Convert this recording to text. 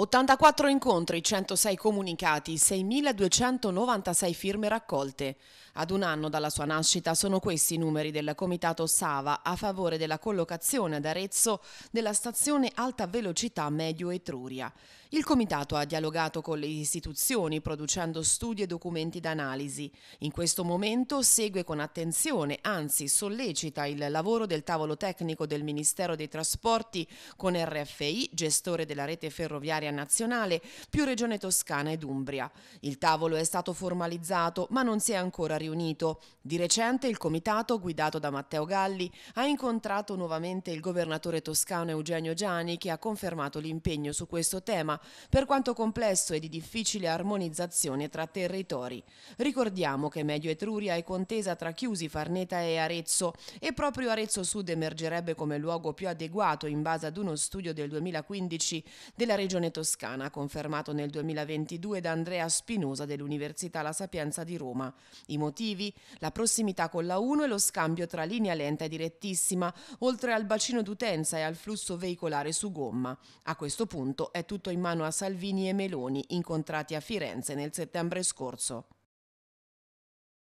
84 incontri, 106 comunicati, 6.296 firme raccolte. Ad un anno dalla sua nascita sono questi i numeri del Comitato Sava a favore della collocazione ad Arezzo della stazione alta velocità Medio Etruria. Il Comitato ha dialogato con le istituzioni producendo studi e documenti d'analisi. In questo momento segue con attenzione, anzi sollecita il lavoro del tavolo tecnico del Ministero dei Trasporti con RFI, gestore della rete ferroviaria unitaria nazionale, più Regione Toscana ed Umbria. Il tavolo è stato formalizzato ma non si è ancora riunito. Di recente il comitato, guidato da Matteo Galli, ha incontrato nuovamente il governatore toscano Eugenio Gianni che ha confermato l'impegno su questo tema per quanto complesso e di difficile armonizzazione tra territori. Ricordiamo che Medio Etruria è contesa tra Chiusi, Farneta e Arezzo e proprio Arezzo Sud emergerebbe come luogo più adeguato in base ad uno studio del 2015 della regione Regione Toscana, confermato nel 2022 da Andrea Spinosa dell'Università La Sapienza di Roma. I motivi? La prossimità con la 1 e lo scambio tra linea lenta e direttissima, oltre al bacino d'utenza e al flusso veicolare su gomma. A questo punto è tutto in mano a Salvini e Meloni, incontrati a Firenze nel settembre scorso.